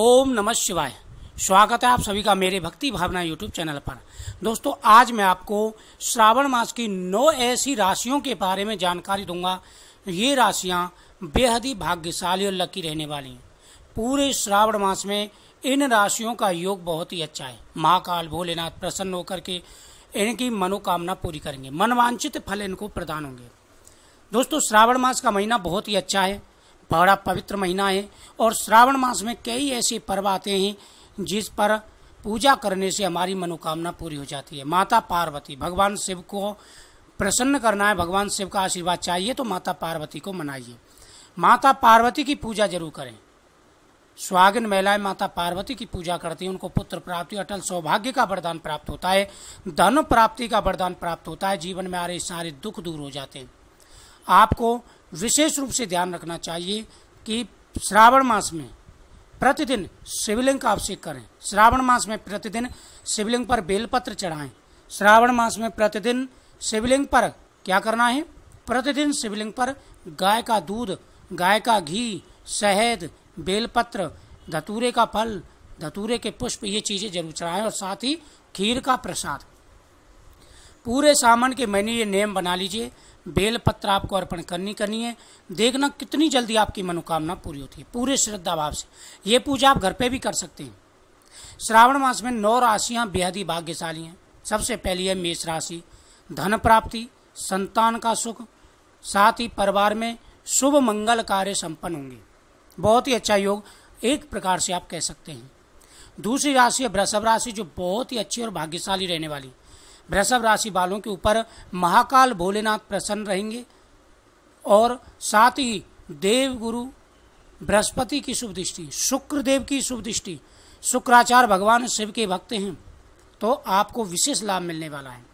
ओम नमः शिवाय स्वागत है आप सभी का मेरे भक्ति भावना यूट्यूब चैनल पर दोस्तों आज मैं आपको श्रावण मास की नौ ऐसी राशियों के बारे में जानकारी दूंगा ये राशियां बेहद ही भाग्यशाली और लकी रहने वाली हैं पूरे श्रावण मास में इन राशियों का योग बहुत ही अच्छा है महाकाल भोलेनाथ प्रसन्न होकर के इनकी मनोकामना पूरी करेंगे मनवांचित फल इनको प्रदान होंगे दोस्तों श्रावण मास का महीना बहुत ही अच्छा है बड़ा पवित्र महीना है और श्रावण मास में कई ऐसे पर्व आते हैं जिस पर पूजा करने से हमारी मनोकामना पूरी हो जाती है माता पार्वती भगवान शिव को प्रसन्न करना है भगवान शिव का आशीर्वाद चाहिए तो माता पार्वती को मनाइए माता पार्वती की पूजा जरूर करें स्वागन महिलाएं माता पार्वती की पूजा करती हैं उनको पुत्र प्राप्ति अटल सौभाग्य का वरदान प्राप्त होता है धन प्राप्ति का वरदान प्राप्त होता है जीवन में आ रहे सारे दुख दूर हो जाते हैं आपको विशेष रूप से ध्यान रखना चाहिए कि श्रावण मास में प्रतिदिन शिवलिंग का अभिषेक करें श्रावण मास में प्रतिदिन शिवलिंग पर बेलपत्र चढ़ाएं श्रावण मास में प्रतिदिन शिवलिंग पर क्या करना है प्रतिदिन शिवलिंग पर गाय का दूध गाय का घी शहद बेलपत्र धतूरे का फल धतूरे के पुष्प ये चीज़ें जरूर चढ़ाएं और साथ ही खीर का प्रसाद पूरे सामान के मैंने ये नेम बना लीजिए बेल पत्र आपको अर्पण करनी करनी है देखना कितनी जल्दी आपकी मनोकामना पूरी होती है पूरे श्रद्धा भाव से ये पूजा आप घर पे भी कर सकते हैं श्रावण मास में नौ राशियाँ बेहद ही भाग्यशाली हैं सबसे पहली है मेष राशि धन प्राप्ति संतान का सुख साथ ही परिवार में शुभ मंगल कार्य संपन्न होंगे बहुत ही अच्छा योग एक प्रकार से आप कह सकते हैं दूसरी राशि है वृषभ राशि जो बहुत ही अच्छी और भाग्यशाली रहने वाली वृषभ राशि वालों के ऊपर महाकाल भोलेनाथ प्रसन्न रहेंगे और साथ ही देव गुरु बृहस्पति की शुभ दृष्टि शुक्रदेव की शुभ दृष्टि शुक्राचार्य भगवान शिव के भक्त हैं तो आपको विशेष लाभ मिलने वाला है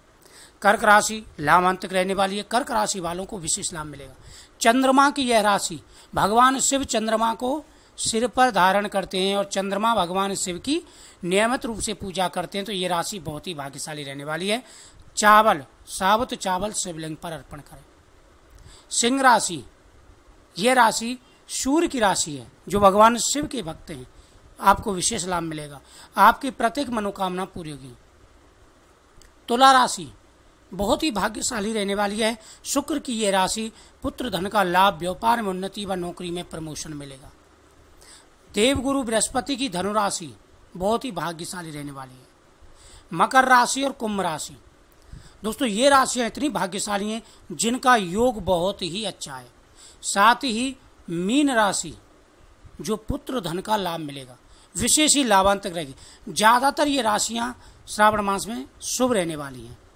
कर्क राशि लाभांतक रहने वाली है कर्क राशि वालों को विशेष लाभ मिलेगा चंद्रमा की यह राशि भगवान शिव चंद्रमा को सिर पर धारण करते हैं और चंद्रमा भगवान शिव की नियमित रूप से पूजा करते हैं तो ये राशि बहुत ही भाग्यशाली रहने वाली है चावल साबुत चावल शिवलिंग पर अर्पण करें सिंह राशि ये राशि सूर्य की राशि है जो भगवान शिव के भक्त हैं आपको विशेष लाभ मिलेगा आपकी प्रत्येक मनोकामना पूरी होगी तुला राशि बहुत ही भाग्यशाली रहने वाली है शुक्र की यह राशि पुत्र धन का लाभ व्यापार में उन्नति व नौकरी में प्रमोशन मिलेगा देवगुरु बृहस्पति की धनुराशि बहुत ही भाग्यशाली रहने वाली है मकर राशि और कुंभ राशि दोस्तों ये राशियाँ इतनी भाग्यशाली हैं जिनका योग बहुत ही अच्छा है साथ ही मीन राशि जो पुत्र धन का लाभ मिलेगा विशेष ही लाभांतक रहेगी ज़्यादातर ये राशियाँ श्रावण मास में शुभ रहने वाली हैं